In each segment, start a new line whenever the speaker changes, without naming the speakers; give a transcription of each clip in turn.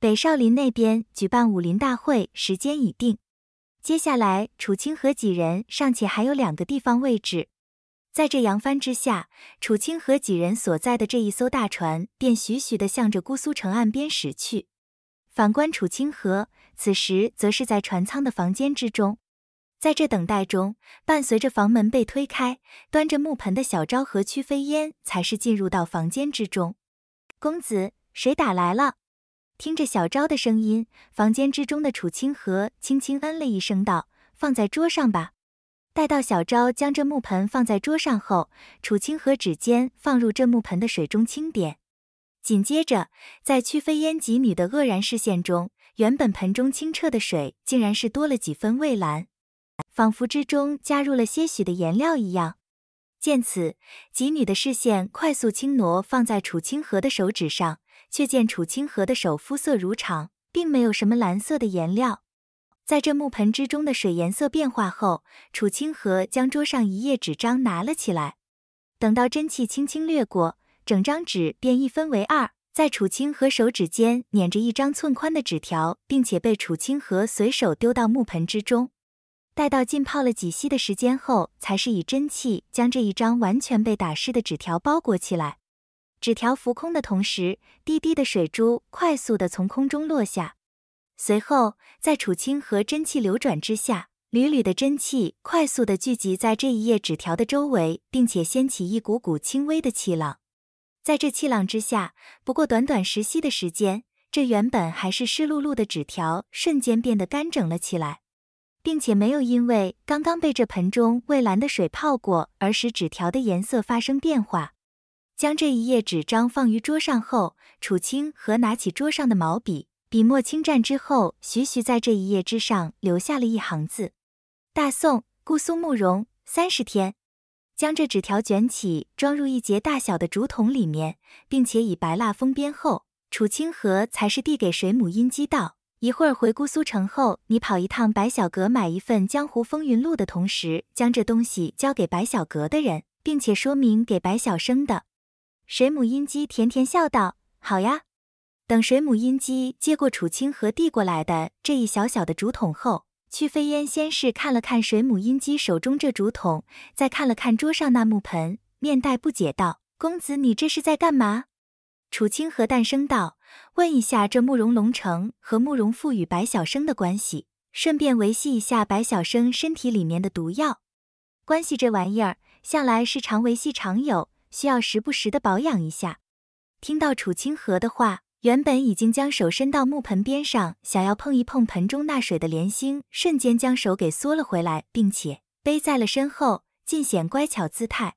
北少林那边举办武林大会，时间已定。接下来，楚清河几人尚且还有两个地方位置。在这扬帆之下，楚清河几人所在的这一艘大船便徐徐的向着姑苏城岸边驶去。反观楚清河，此时则是在船舱的房间之中，在这等待中，伴随着房门被推开，端着木盆的小昭和屈飞烟才是进入到房间之中。公子，水打来了。听着小昭的声音，房间之中的楚清河轻轻嗯了一声，道：“放在桌上吧。”待到小昭将这木盆放在桌上后，楚清河指尖放入这木盆的水中轻点，紧接着，在曲飞烟几女的愕然视线中，原本盆中清澈的水竟然是多了几分蔚蓝，仿佛之中加入了些许的颜料一样。见此，几女的视线快速轻挪放在楚清河的手指上。却见楚清河的手肤色如常，并没有什么蓝色的颜料。在这木盆之中的水颜色变化后，楚清河将桌上一页纸张拿了起来。等到真气轻轻掠过，整张纸便一分为二，在楚清河手指间捻着一张寸宽的纸条，并且被楚清河随手丢到木盆之中。待到浸泡了几息的时间后，才是以真气将这一张完全被打湿的纸条包裹起来。纸条浮空的同时，滴滴的水珠快速的从空中落下。随后，在楚清河真气流转之下，缕缕的真气快速的聚集在这一页纸条的周围，并且掀起一股股轻微的气浪。在这气浪之下，不过短短十息的时间，这原本还是湿漉漉的纸条瞬间变得干整了起来，并且没有因为刚刚被这盆中蔚蓝的水泡过而使纸条的颜色发生变化。将这一页纸张放于桌上后，楚清河拿起桌上的毛笔，笔墨清蘸之后，徐徐在这一页之上留下了一行字：“大宋，姑苏慕容，三十天。”将这纸条卷起，装入一节大小的竹筒里面，并且以白蜡封边后，楚清河才是递给水母音姬道：“一会儿回姑苏城后，你跑一趟白小阁买一份《江湖风云录》的同时，将这东西交给白小阁的人，并且说明给白小生的。”水母音姬甜甜笑道：“好呀。”等水母音姬接过楚清河递过来的这一小小的竹筒后，屈飞烟先是看了看水母音姬手中这竹筒，再看了看桌上那木盆，面带不解道：“公子，你这是在干嘛？”楚清河淡声道：“问一下这慕容龙城和慕容复与白小生的关系，顺便维系一下白小生身体里面的毒药。”关系这玩意儿，向来是常维系常有。需要时不时的保养一下。听到楚清河的话，原本已经将手伸到木盆边上，想要碰一碰盆中那水的莲心，瞬间将手给缩了回来，并且背在了身后，尽显乖巧姿态。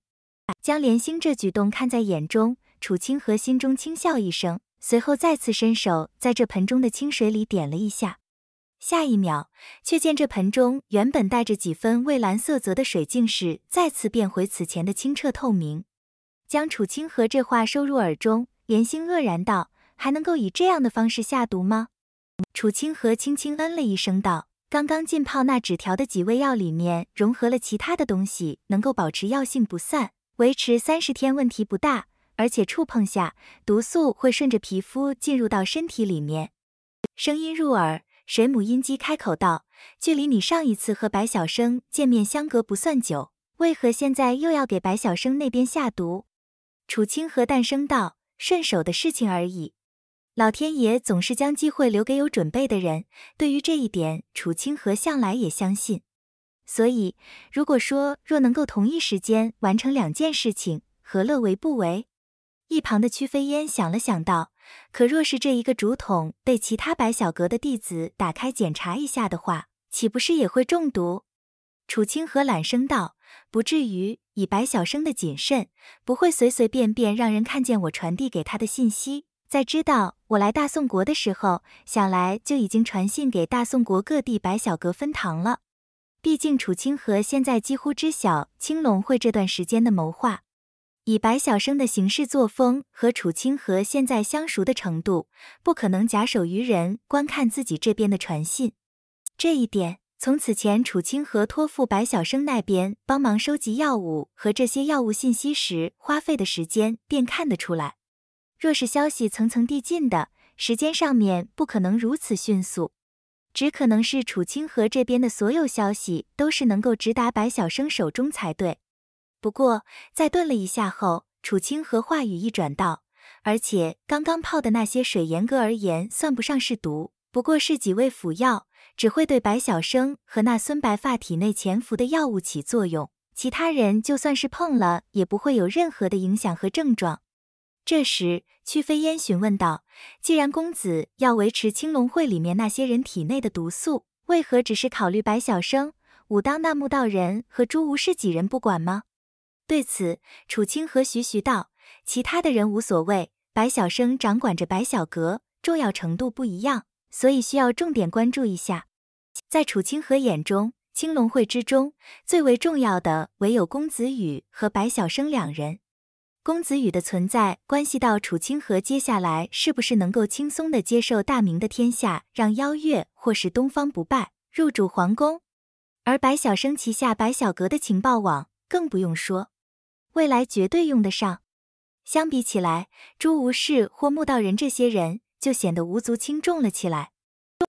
将莲心这举动看在眼中，楚清河心中轻笑一声，随后再次伸手在这盆中的清水里点了一下。下一秒，却见这盆中原本带着几分蔚蓝色泽的水，竟是再次变回此前的清澈透明。将楚清河这话收入耳中，莲心愕然道：“还能够以这样的方式下毒吗？”楚清河轻轻嗯了一声道：“刚刚浸泡那纸条的几味药里面融合了其他的东西，能够保持药性不散，维持三十天问题不大。而且触碰下，毒素会顺着皮肤进入到身体里面。”声音入耳，水母音姬开口道：“距离你上一次和白晓生见面相隔不算久，为何现在又要给白晓生那边下毒？”楚清河淡声道：“顺手的事情而已，老天爷总是将机会留给有准备的人。对于这一点，楚清河向来也相信。所以，如果说若能够同一时间完成两件事情，何乐为不为？”一旁的屈飞烟想了想道：“可若是这一个竹筒被其他白小阁的弟子打开检查一下的话，岂不是也会中毒？”楚清河懒声道。不至于，以白小生的谨慎，不会随随便便让人看见我传递给他的信息。在知道我来大宋国的时候，想来就已经传信给大宋国各地白小阁分堂了。毕竟楚清河现在几乎知晓青龙会这段时间的谋划，以白小生的行事作风和楚清河现在相熟的程度，不可能假手于人观看自己这边的传信。这一点。从此前楚清河托付白小生那边帮忙收集药物和这些药物信息时花费的时间便看得出来，若是消息层层递进的时间上面不可能如此迅速，只可能是楚清河这边的所有消息都是能够直达白小生手中才对。不过在顿了一下后，楚清河话语一转道：“而且刚刚泡的那些水，严格而言算不上是毒，不过是几味辅药。”只会对白晓生和那孙白发体内潜伏的药物起作用，其他人就算是碰了，也不会有任何的影响和症状。这时，曲飞燕询问道：“既然公子要维持青龙会里面那些人体内的毒素，为何只是考虑白晓生、武当那木道人和朱无事几人不管吗？”对此，楚清河徐徐道：“其他的人无所谓，白晓生掌管着白晓阁，重要程度不一样。”所以需要重点关注一下，在楚清河眼中，青龙会之中最为重要的唯有公子羽和白晓生两人。公子羽的存在关系到楚清河接下来是不是能够轻松的接受大明的天下，让邀月或是东方不败入主皇宫。而白晓生旗下白晓阁的情报网更不用说，未来绝对用得上。相比起来，朱无事或穆道人这些人。就显得无足轻重了起来。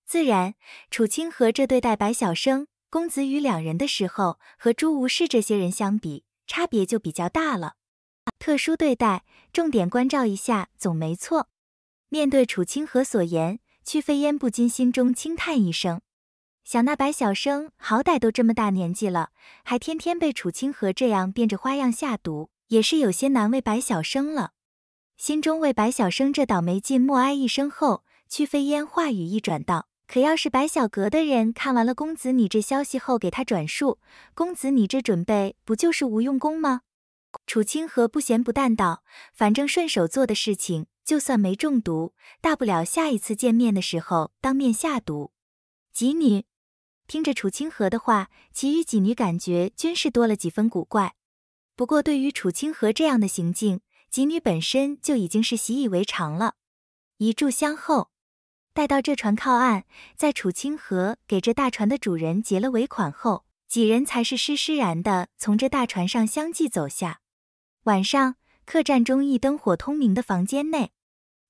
自然，楚清河这对待白小生、公子羽两人的时候，和朱无事这些人相比，差别就比较大了。特殊对待，重点关照一下，总没错。面对楚清河所言，屈飞烟不禁心中轻叹一声：，想那白小生好歹都这么大年纪了，还天天被楚清河这样变着花样下毒，也是有些难为白小生了。心中为白小生这倒霉劲默哀一声后，曲飞烟话语一转道：“可要是白小阁的人看完了公子你这消息后，给他转述，公子你这准备不就是无用功吗？”楚清河不咸不淡道：“反正顺手做的事情，就算没中毒，大不了下一次见面的时候当面下毒。”几女听着楚清河的话，其余几女感觉均是多了几分古怪。不过对于楚清河这样的行径，吉女本身就已经是习以为常了。一炷香后，待到这船靠岸，在楚清河给这大船的主人结了尾款后，几人才是施施然的从这大船上相继走下。晚上，客栈中一灯火通明的房间内，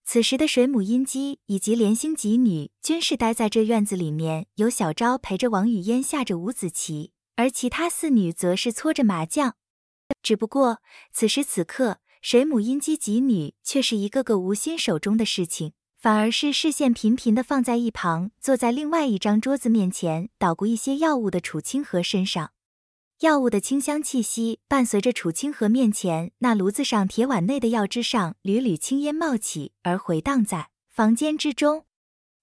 此时的水母阴姬以及莲心几女均是待在这院子里面，由小昭陪着王语嫣下着五子棋，而其他四女则是搓着麻将。只不过此时此刻。水母阴姬及女却是一个个无心手中的事情，反而是视线频频的放在一旁坐在另外一张桌子面前捣鼓一些药物的楚清河身上。药物的清香气息伴随着楚清河面前那炉子上铁碗内的药汁上缕缕青烟冒起而回荡在房间之中。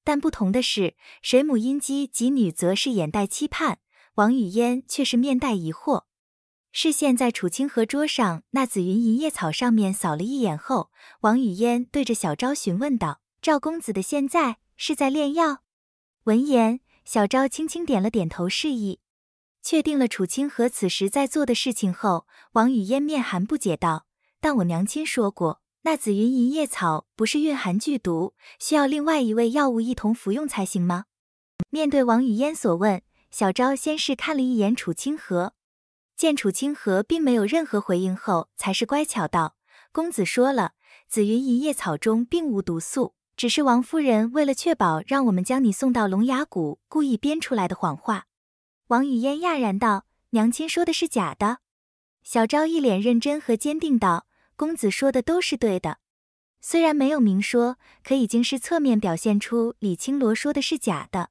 但不同的是，水母阴姬及女则是眼带期盼，王语嫣却是面带疑惑。视线在楚清河桌上那紫云银叶草上面扫了一眼后，王语嫣对着小昭询问道：“赵公子的现在是在炼药？”闻言，小昭轻轻点了点头，示意。确定了楚清河此时在做的事情后，王语嫣面含不解道：“但我娘亲说过，那紫云银叶草不是蕴含剧毒，需要另外一味药物一同服用才行吗？”面对王语嫣所问，小昭先是看了一眼楚清河。见楚清河并没有任何回应后，才是乖巧道：“公子说了，紫云银叶草中并无毒素，只是王夫人为了确保让我们将你送到龙牙谷，故意编出来的谎话。”王语嫣讶然道：“娘亲说的是假的？”小昭一脸认真和坚定道：“公子说的都是对的，虽然没有明说，可已经是侧面表现出李青罗说的是假的。”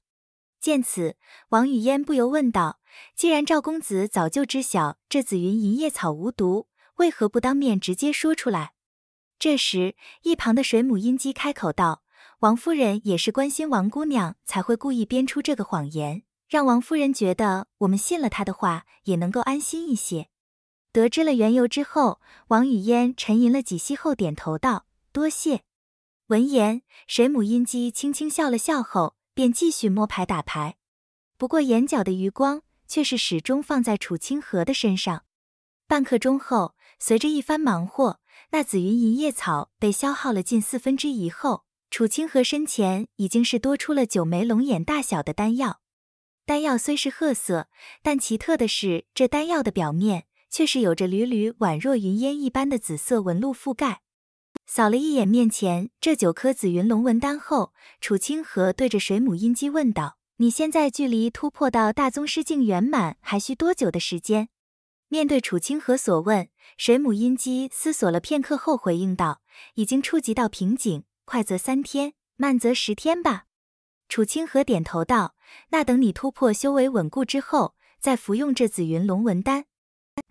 见此，王语嫣不由问道。既然赵公子早就知晓这紫云银叶草无毒，为何不当面直接说出来？这时，一旁的水母阴姬开口道：“王夫人也是关心王姑娘，才会故意编出这个谎言，让王夫人觉得我们信了她的话，也能够安心一些。”得知了缘由之后，王语嫣沉吟了几息后，点头道：“多谢。”闻言，水母阴姬轻轻笑了笑后，便继续摸牌打牌。不过，眼角的余光。却是始终放在楚清河的身上。半刻钟后，随着一番忙活，那紫云银叶草被消耗了近四分之一后，楚清河身前已经是多出了九枚龙眼大小的丹药。丹药虽是褐色，但奇特的是，这丹药的表面却是有着缕缕宛若云烟一般的紫色纹路覆盖。扫了一眼面前这九颗紫云龙纹丹后，楚清河对着水母音姬问道。你现在距离突破到大宗师境圆满还需多久的时间？面对楚清河所问，水母音姬思索了片刻后回应道：“已经触及到瓶颈，快则三天，慢则十天吧。”楚清河点头道：“那等你突破修为稳固之后，再服用这紫云龙纹丹。”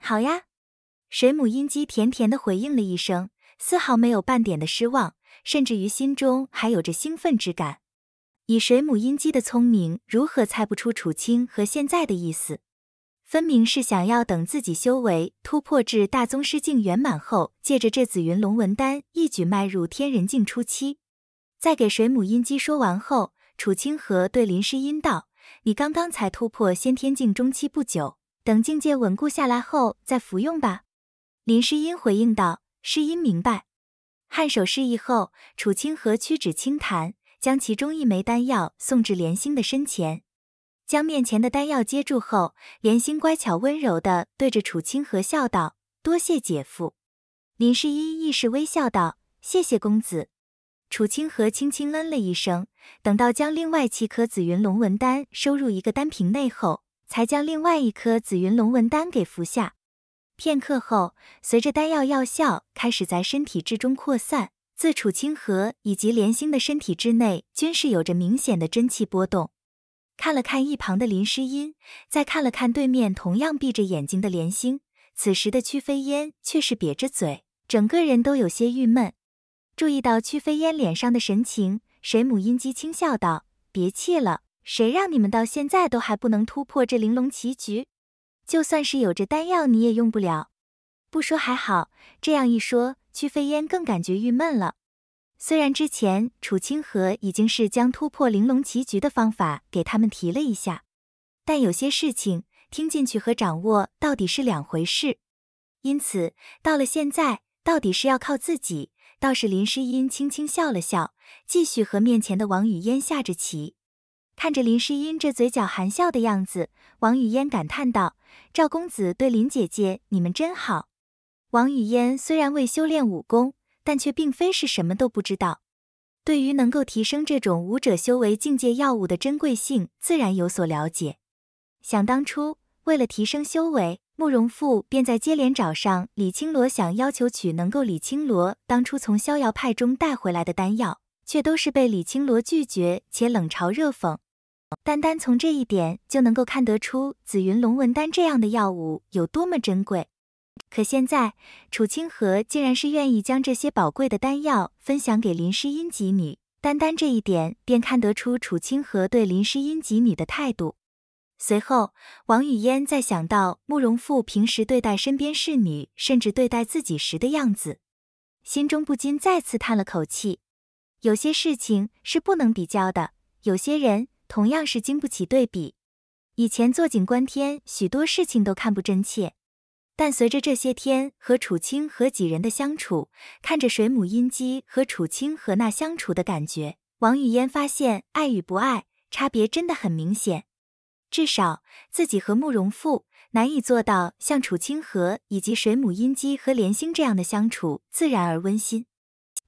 好呀，水母音姬甜甜的回应了一声，丝毫没有半点的失望，甚至于心中还有着兴奋之感。以水母音机的聪明，如何猜不出楚清和现在的意思？分明是想要等自己修为突破至大宗师境圆满后，借着这紫云龙纹丹，一举迈入天人境初期。在给水母音机说完后，楚清河对林诗音道：“你刚刚才突破先天境中期不久，等境界稳固下来后再服用吧。”林诗音回应道：“诗音明白。”颔首示意后，楚清河屈指轻弹。将其中一枚丹药送至莲心的身前，将面前的丹药接住后，莲心乖巧温柔的对着楚清河笑道：“多谢姐夫。”林十一亦是微笑道：“谢谢公子。”楚清河轻轻嗯了一声，等到将另外七颗紫云龙纹丹收入一个丹瓶内后，才将另外一颗紫云龙纹丹给服下。片刻后，随着丹药药效开始在身体之中扩散。自楚清河以及莲心的身体之内，均是有着明显的真气波动。看了看一旁的林诗音，再看了看对面同样闭着眼睛的莲心，此时的曲飞烟却是瘪着嘴，整个人都有些郁闷。注意到曲飞烟脸上的神情，水母音姬轻笑道：“别气了，谁让你们到现在都还不能突破这玲珑棋局？就算是有着丹药，你也用不了。不说还好，这样一说。”屈飞烟更感觉郁闷了。虽然之前楚清河已经是将突破玲珑棋局的方法给他们提了一下，但有些事情听进去和掌握到底是两回事。因此，到了现在，到底是要靠自己。倒是林诗音轻轻笑了笑，继续和面前的王语嫣下着棋。看着林诗音这嘴角含笑的样子，王语嫣感叹道：“赵公子对林姐姐，你们真好。”王语嫣虽然未修炼武功，但却并非是什么都不知道。对于能够提升这种武者修为境界药物的珍贵性，自然有所了解。想当初，为了提升修为，慕容复便在接连找上李青罗，想要求取能够李青罗当初从逍遥派中带回来的丹药，却都是被李青罗拒绝且冷嘲热讽。单单从这一点，就能够看得出紫云龙纹丹这样的药物有多么珍贵。可现在，楚清河竟然是愿意将这些宝贵的丹药分享给林诗音及女，单单这一点便看得出楚清河对林诗音及女的态度。随后，王语嫣再想到慕容复平时对待身边侍女，甚至对待自己时的样子，心中不禁再次叹了口气。有些事情是不能比较的，有些人同样是经不起对比。以前坐井观天，许多事情都看不真切。但随着这些天和楚清和几人的相处，看着水母音姬和楚清和那相处的感觉，王语嫣发现爱与不爱差别真的很明显。至少自己和慕容复难以做到像楚清河以及水母音姬和莲心这样的相处，自然而温馨。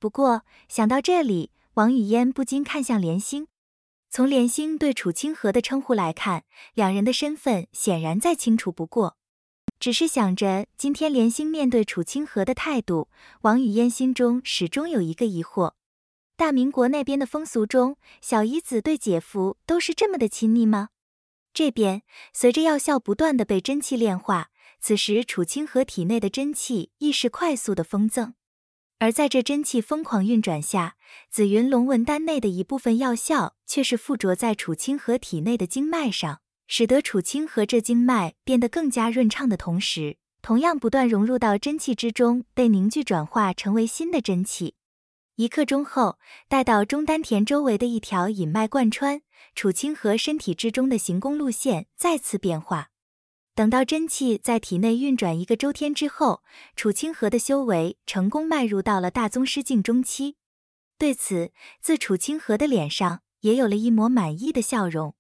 不过想到这里，王语嫣不禁看向莲心。从莲心对楚清河的称呼来看，两人的身份显然再清楚不过。只是想着今天莲心面对楚清河的态度，王语嫣心中始终有一个疑惑：大明国那边的风俗中，小姨子对姐夫都是这么的亲昵吗？这边随着药效不断的被真气炼化，此时楚清河体内的真气亦是快速的疯增，而在这真气疯狂运转下，紫云龙纹丹内的一部分药效却是附着在楚清河体内的经脉上。使得楚清河这经脉变得更加顺畅的同时，同样不断融入到真气之中，被凝聚转化成为新的真气。一刻钟后，待到中丹田周围的一条隐脉贯穿楚清河身体之中的行宫路线再次变化。等到真气在体内运转一个周天之后，楚清河的修为成功迈入到了大宗师境中期。对此，自楚清河的脸上也有了一抹满意的笑容。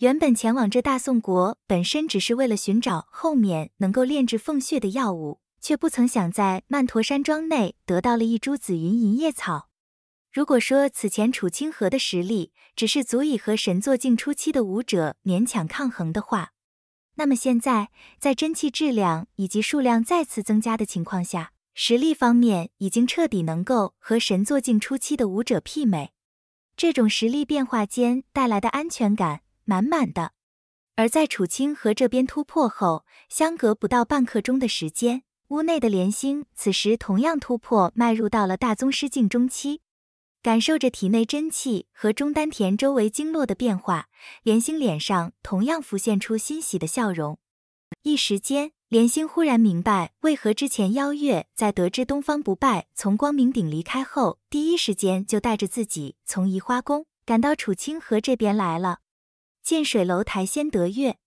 原本前往这大宋国本身只是为了寻找后面能够炼制凤血的药物，却不曾想在曼陀山庄内得到了一株紫云银叶草。如果说此前楚清河的实力只是足以和神作境初期的武者勉强抗衡的话，那么现在在真气质量以及数量再次增加的情况下，实力方面已经彻底能够和神作境初期的武者媲美。这种实力变化间带来的安全感。满满的，而在楚清河这边突破后，相隔不到半刻钟的时间，屋内的莲心此时同样突破，迈入到了大宗师境中期，感受着体内真气和中丹田周围经络的变化，莲心脸上同样浮现出欣喜的笑容。一时间，莲心忽然明白为何之前邀月在得知东方不败从光明顶离开后，第一时间就带着自己从移花宫赶到楚清河这边来了。近水楼台先得月，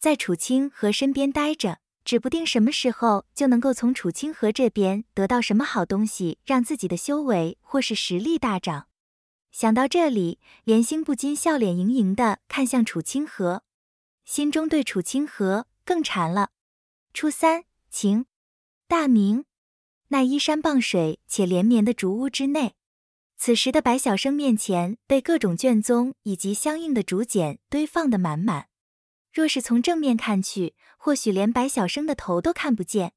在楚清河身边待着，指不定什么时候就能够从楚清河这边得到什么好东西，让自己的修为或是实力大涨。想到这里，莲心不禁笑脸盈盈的看向楚清河，心中对楚清河更馋了。初三晴，大明，那依山傍水且连绵的竹屋之内。此时的白小生面前被各种卷宗以及相应的竹简堆放的满满，若是从正面看去，或许连白小生的头都看不见。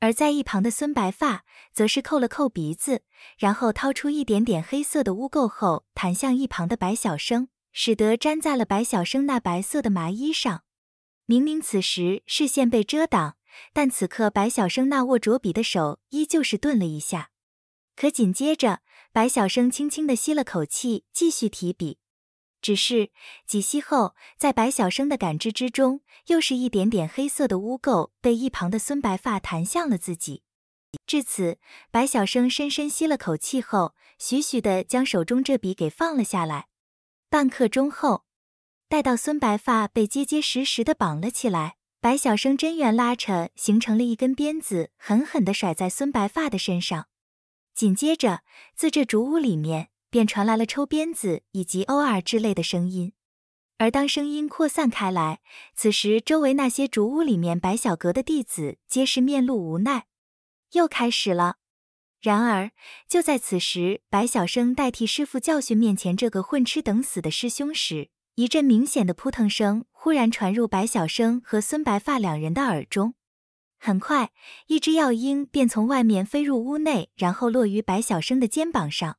而在一旁的孙白发则是扣了扣鼻子，然后掏出一点点黑色的污垢后弹向一旁的白小生，使得粘在了白小生那白色的麻衣上。明明此时视线被遮挡，但此刻白小生那握着笔的手依旧是顿了一下，可紧接着。白小生轻轻地吸了口气，继续提笔。只是几息后，在白小生的感知之中，又是一点点黑色的污垢被一旁的孙白发弹向了自己。至此，白小生深深吸了口气后，徐徐地将手中这笔给放了下来。半刻钟后，待到孙白发被结结实实地绑了起来，白小生真元拉扯，形成了一根鞭子，狠狠地甩在孙白发的身上。紧接着，自这竹屋里面便传来了抽鞭子以及 or 之类的声音，而当声音扩散开来，此时周围那些竹屋里面白小阁的弟子皆是面露无奈，又开始了。然而，就在此时，白小生代替师傅教训面前这个混吃等死的师兄时，一阵明显的扑腾声忽然传入白小生和孙白发两人的耳中。很快，一只药鹰便从外面飞入屋内，然后落于白小生的肩膀上。